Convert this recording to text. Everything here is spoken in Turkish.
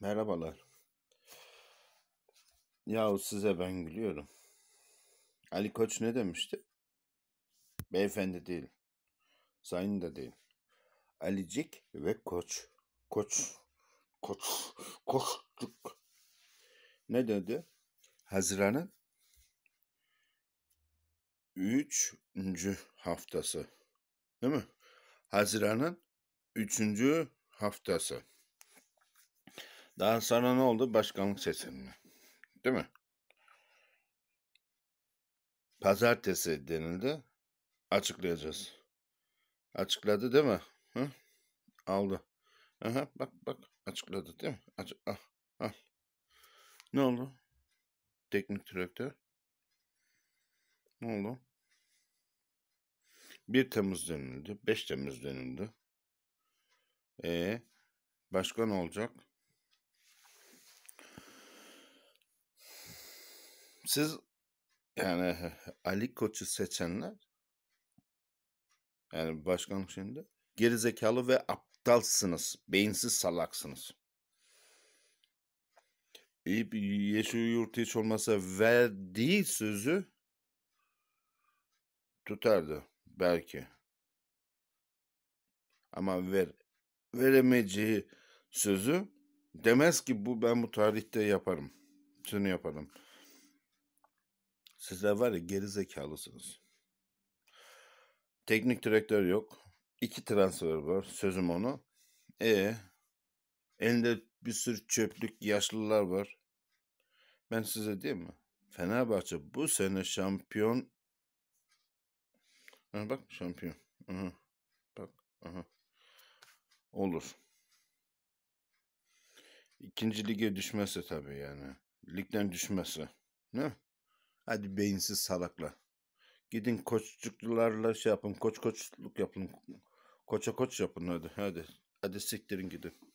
Merhabalar. Yahu size ben gülüyorum. Ali Koç ne demişti? Beyefendi değil. Sayın da değil. Alicik ve Koç. Koç. Koç. Koçluk. Ne dedi? Haziran'ın 3. haftası. Değil mi? Haziran'ın 3. haftası. Daha sonra ne oldu? Başkanlık seçimi. Değil mi? Pazartesi denildi. Açıklayacağız. Açıkladı değil mi? Hı? Aldı. Aha, bak bak açıkladı değil mi? Aç ah, ah. Ne oldu? Teknik direktör. Ne oldu? 1 Temmuz denildi. 5 Temmuz denildi. E başkan olacak. siz yani Ali Koç'u seçenler yani başkan şimdi gerizekalı ve aptalsınız. Beyinsiz salaksınız. İp Yeşil Yurt hiç olmasa verdiği sözü tutardı belki. Ama ver veremeyeceği sözü demez ki bu ben bu tarihte yaparım. Şunu yaparım. Sizler var ya geri zekalısınız. Teknik direktör yok. İki transfer var. Sözüm onu. E elinde bir sürü çöplük yaşlılar var. Ben size diyeyim mi? Fenerbahçe bu sene şampiyon ha, bak şampiyon. Aha. Bak. Aha. Olur. İkinci lige düşmesi tabii yani. Ligden düşmesi. Ne? Hadi beyinsiz salakla. Gidin koççuklularla şey yapın. Koç koçluk yapın. Koça koç yapın hadi. Hadi. Hadi siktirin gidin.